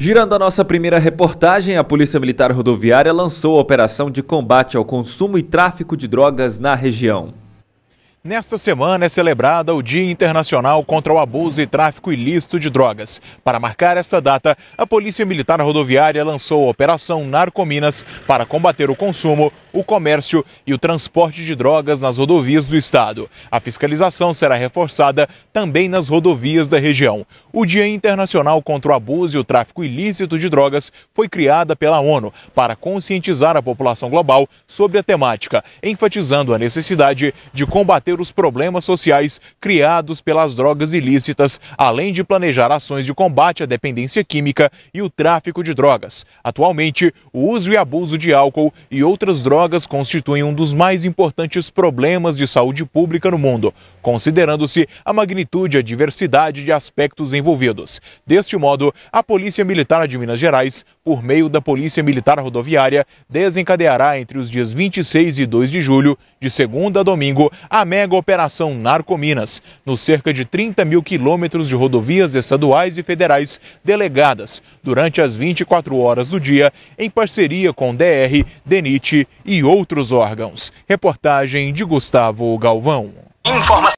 Girando a nossa primeira reportagem, a Polícia Militar Rodoviária lançou a operação de combate ao consumo e tráfico de drogas na região. Nesta semana é celebrada o Dia Internacional contra o Abuso e Tráfico Ilícito de Drogas. Para marcar esta data, a Polícia Militar Rodoviária lançou a Operação Narcominas para combater o consumo, o comércio e o transporte de drogas nas rodovias do estado. A fiscalização será reforçada também nas rodovias da região. O Dia Internacional contra o Abuso e o Tráfico Ilícito de Drogas foi criada pela ONU para conscientizar a população global sobre a temática, enfatizando a necessidade de combater os problemas sociais criados pelas drogas ilícitas, além de planejar ações de combate à dependência química e o tráfico de drogas. Atualmente, o uso e abuso de álcool e outras drogas constituem um dos mais importantes problemas de saúde pública no mundo, considerando-se a magnitude e a diversidade de aspectos envolvidos. Deste modo, a Polícia Militar de Minas Gerais, por meio da Polícia Militar Rodoviária, desencadeará entre os dias 26 e 2 de julho, de segunda a domingo, a mega segue a Operação Narcominas, nos cerca de 30 mil quilômetros de rodovias estaduais e federais delegadas durante as 24 horas do dia, em parceria com DR, DENIT e outros órgãos. Reportagem de Gustavo Galvão.